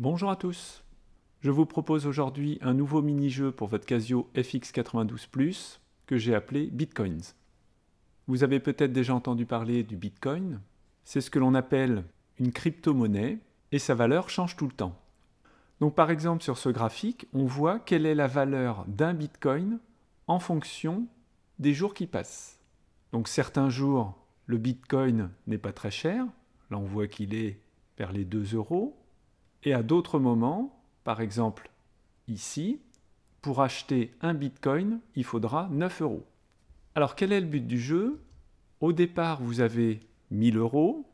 Bonjour à tous Je vous propose aujourd'hui un nouveau mini-jeu pour votre Casio FX92 Plus que j'ai appelé Bitcoins. Vous avez peut-être déjà entendu parler du Bitcoin. C'est ce que l'on appelle une crypto-monnaie et sa valeur change tout le temps. Donc par exemple sur ce graphique, on voit quelle est la valeur d'un Bitcoin en fonction des jours qui passent. Donc certains jours, le Bitcoin n'est pas très cher. Là on voit qu'il est vers les 2 euros et à d'autres moments, par exemple ici, pour acheter un bitcoin, il faudra 9 euros. Alors quel est le but du jeu Au départ, vous avez 1000 euros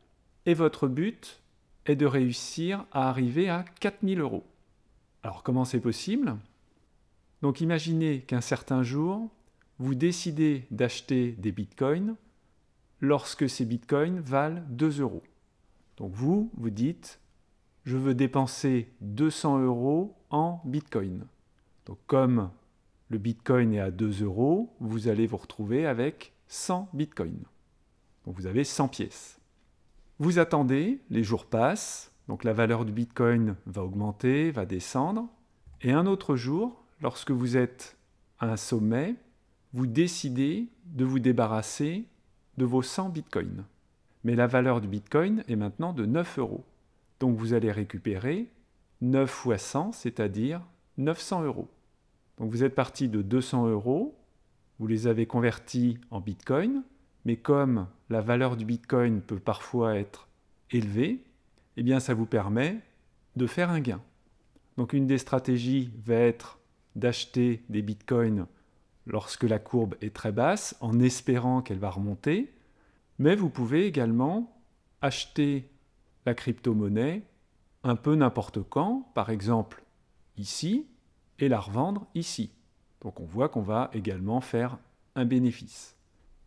et votre but est de réussir à arriver à 4000 euros. Alors comment c'est possible Donc imaginez qu'un certain jour, vous décidez d'acheter des bitcoins lorsque ces bitcoins valent 2 euros. Donc vous, vous dites, je veux dépenser 200 euros en Bitcoin. Donc comme le Bitcoin est à 2 euros, vous allez vous retrouver avec 100 bitcoins. Donc vous avez 100 pièces. Vous attendez, les jours passent, donc la valeur du Bitcoin va augmenter, va descendre. Et un autre jour, lorsque vous êtes à un sommet, vous décidez de vous débarrasser de vos 100 Bitcoins. Mais la valeur du Bitcoin est maintenant de 9 euros. Donc vous allez récupérer 9 fois 100, c'est-à-dire 900 euros. Donc vous êtes parti de 200 euros, vous les avez convertis en Bitcoin, mais comme la valeur du Bitcoin peut parfois être élevée, eh bien ça vous permet de faire un gain. Donc une des stratégies va être d'acheter des Bitcoins lorsque la courbe est très basse, en espérant qu'elle va remonter, mais vous pouvez également acheter la crypto-monnaie un peu n'importe quand, par exemple ici, et la revendre ici. Donc on voit qu'on va également faire un bénéfice.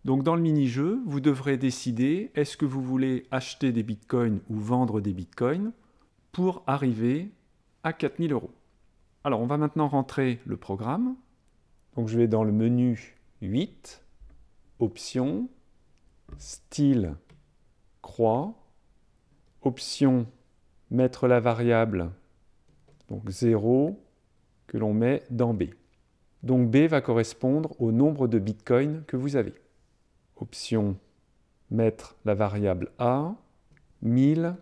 Donc dans le mini-jeu, vous devrez décider est-ce que vous voulez acheter des bitcoins ou vendre des bitcoins pour arriver à 4000 euros. Alors on va maintenant rentrer le programme. Donc je vais dans le menu 8, options, style, croix, option, mettre la variable, donc 0, que l'on met dans B. Donc B va correspondre au nombre de bitcoins que vous avez. Option, mettre la variable A, 1000,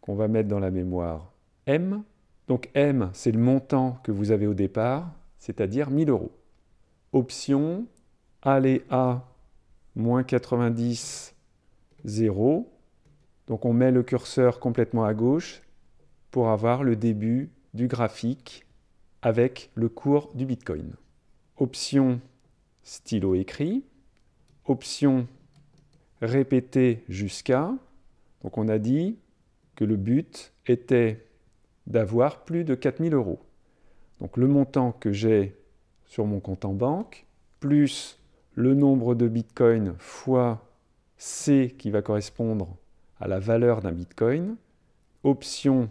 qu'on va mettre dans la mémoire M. Donc M, c'est le montant que vous avez au départ, c'est-à-dire 1000 euros. Option, aller à moins 90, 0, donc on met le curseur complètement à gauche pour avoir le début du graphique avec le cours du Bitcoin. Option stylo écrit, option répéter jusqu'à. Donc on a dit que le but était d'avoir plus de 4000 euros. Donc le montant que j'ai sur mon compte en banque, plus le nombre de bitcoins fois C qui va correspondre à la valeur d'un bitcoin, option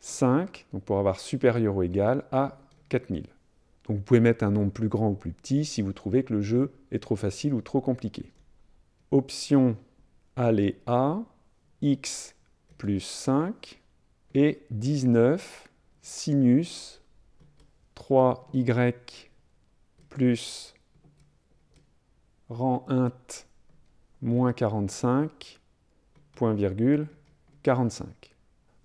5, donc pour avoir supérieur ou égal à 4000. Donc vous pouvez mettre un nombre plus grand ou plus petit si vous trouvez que le jeu est trop facile ou trop compliqué. Option aller à x plus 5 et 19 sinus 3y plus rang int moins 45 point virgule 45.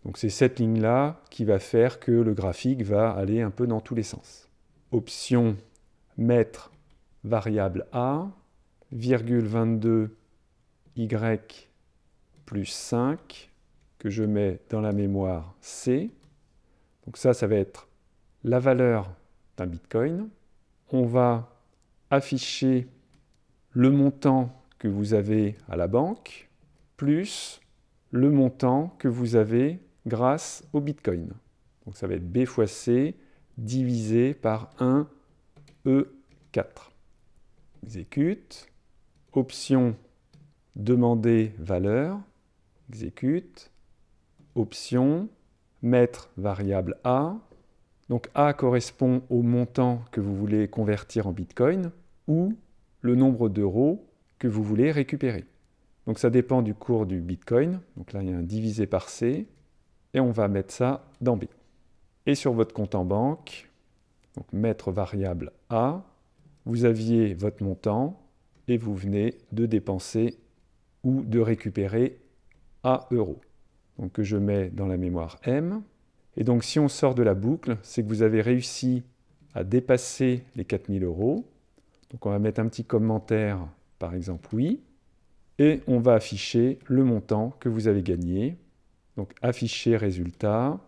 Donc c'est cette ligne-là qui va faire que le graphique va aller un peu dans tous les sens. Option mettre variable a, virgule 22, y plus 5, que je mets dans la mémoire c. Donc ça, ça va être la valeur d'un bitcoin. On va afficher le montant que vous avez à la banque plus le montant que vous avez grâce au Bitcoin. Donc ça va être B fois C divisé par 1 E4. Exécute. Option demander valeur. Exécute. Option mettre variable A. Donc A correspond au montant que vous voulez convertir en Bitcoin ou le nombre d'euros que vous voulez récupérer. Donc ça dépend du cours du Bitcoin. Donc là, il y a un divisé par C. Et on va mettre ça dans B. Et sur votre compte en banque, donc mettre variable A, vous aviez votre montant et vous venez de dépenser ou de récupérer A euros. Donc que je mets dans la mémoire M. Et donc si on sort de la boucle, c'est que vous avez réussi à dépasser les 4000 euros. Donc on va mettre un petit commentaire, par exemple oui et on va afficher le montant que vous avez gagné. Donc afficher résultat,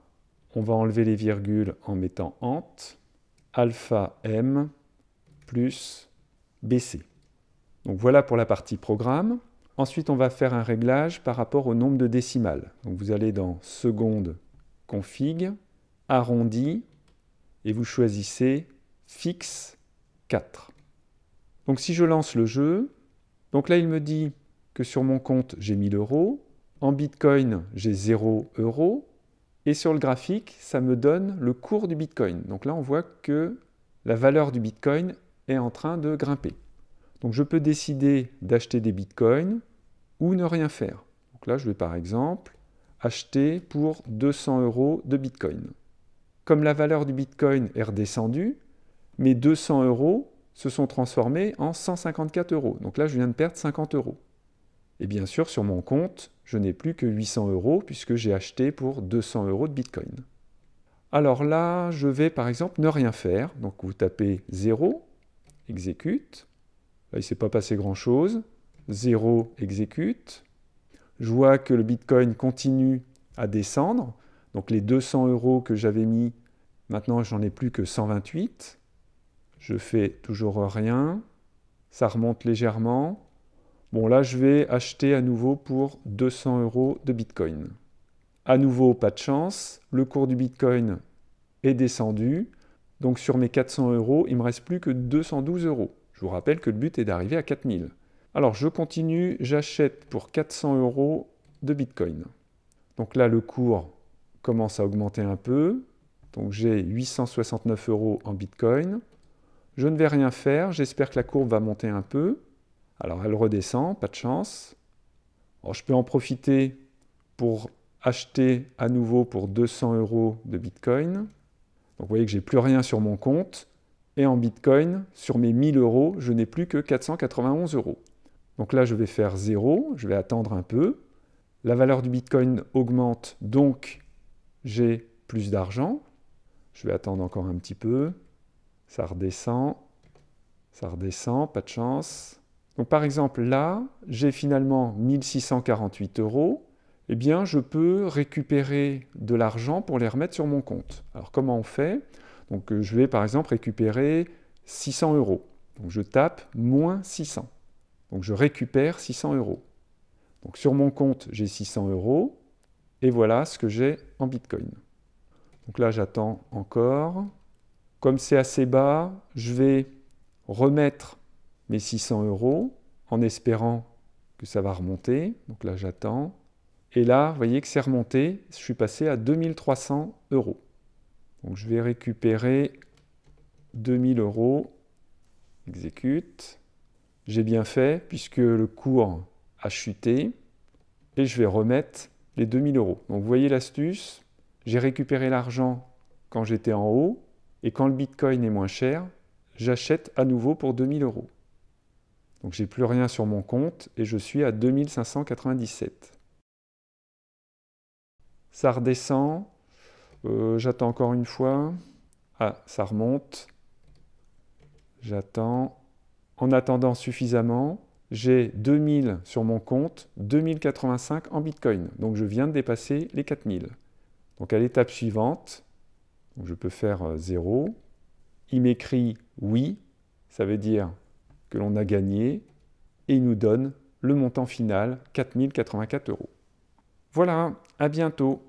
on va enlever les virgules en mettant ant, alpha m plus bc. Donc voilà pour la partie programme. Ensuite, on va faire un réglage par rapport au nombre de décimales. Donc vous allez dans seconde config, arrondi, et vous choisissez fixe 4. Donc si je lance le jeu, donc là il me dit sur mon compte, j'ai 1000 euros, en Bitcoin, j'ai 0 euros, et sur le graphique, ça me donne le cours du Bitcoin. Donc là, on voit que la valeur du Bitcoin est en train de grimper. Donc je peux décider d'acheter des Bitcoins ou ne rien faire. Donc là, je vais par exemple acheter pour 200 euros de Bitcoin. Comme la valeur du Bitcoin est redescendue, mes 200 euros se sont transformés en 154 euros. Donc là, je viens de perdre 50 euros. Et bien sûr, sur mon compte, je n'ai plus que 800 euros puisque j'ai acheté pour 200 euros de Bitcoin. Alors là, je vais par exemple ne rien faire. Donc vous tapez 0, exécute. Là, il ne s'est pas passé grand-chose. 0, exécute. Je vois que le Bitcoin continue à descendre. Donc les 200 euros que j'avais mis, maintenant j'en ai plus que 128. Je fais toujours rien. Ça remonte légèrement. Bon, là, je vais acheter à nouveau pour 200 euros de Bitcoin. À nouveau, pas de chance, le cours du Bitcoin est descendu. Donc sur mes 400 euros, il me reste plus que 212 euros. Je vous rappelle que le but est d'arriver à 4000. Alors je continue, j'achète pour 400 euros de Bitcoin. Donc là, le cours commence à augmenter un peu. Donc j'ai 869 euros en Bitcoin. Je ne vais rien faire, j'espère que la courbe va monter un peu. Alors elle redescend, pas de chance. Alors, je peux en profiter pour acheter à nouveau pour 200 euros de Bitcoin. Donc vous voyez que j'ai plus rien sur mon compte. Et en Bitcoin, sur mes 1000 euros, je n'ai plus que 491 euros. Donc là, je vais faire 0, je vais attendre un peu. La valeur du Bitcoin augmente, donc j'ai plus d'argent. Je vais attendre encore un petit peu. Ça redescend, ça redescend, pas de chance. Donc par exemple là, j'ai finalement 1648 euros, eh bien je peux récupérer de l'argent pour les remettre sur mon compte. Alors comment on fait Donc euh, je vais par exemple récupérer 600 euros. Donc je tape moins 600. Donc je récupère 600 euros. Donc sur mon compte, j'ai 600 euros. Et voilà ce que j'ai en Bitcoin. Donc là, j'attends encore. Comme c'est assez bas, je vais remettre mes 600 euros en espérant que ça va remonter. Donc là, j'attends. Et là, vous voyez que c'est remonté. Je suis passé à 2300 euros. Donc je vais récupérer 2000 euros. Exécute. J'ai bien fait puisque le cours a chuté. Et je vais remettre les 2000 euros. Donc vous voyez l'astuce. J'ai récupéré l'argent quand j'étais en haut. Et quand le Bitcoin est moins cher, j'achète à nouveau pour 2000 euros. Donc j'ai plus rien sur mon compte et je suis à 2597. Ça redescend. Euh, j'attends encore une fois. Ah, ça remonte. J'attends. En attendant suffisamment, j'ai 2000 sur mon compte, 2085 en Bitcoin. Donc je viens de dépasser les 4000. Donc à l'étape suivante, je peux faire 0. Euh, Il m'écrit oui, ça veut dire que l'on a gagné et il nous donne le montant final, 4084 euros. Voilà, à bientôt.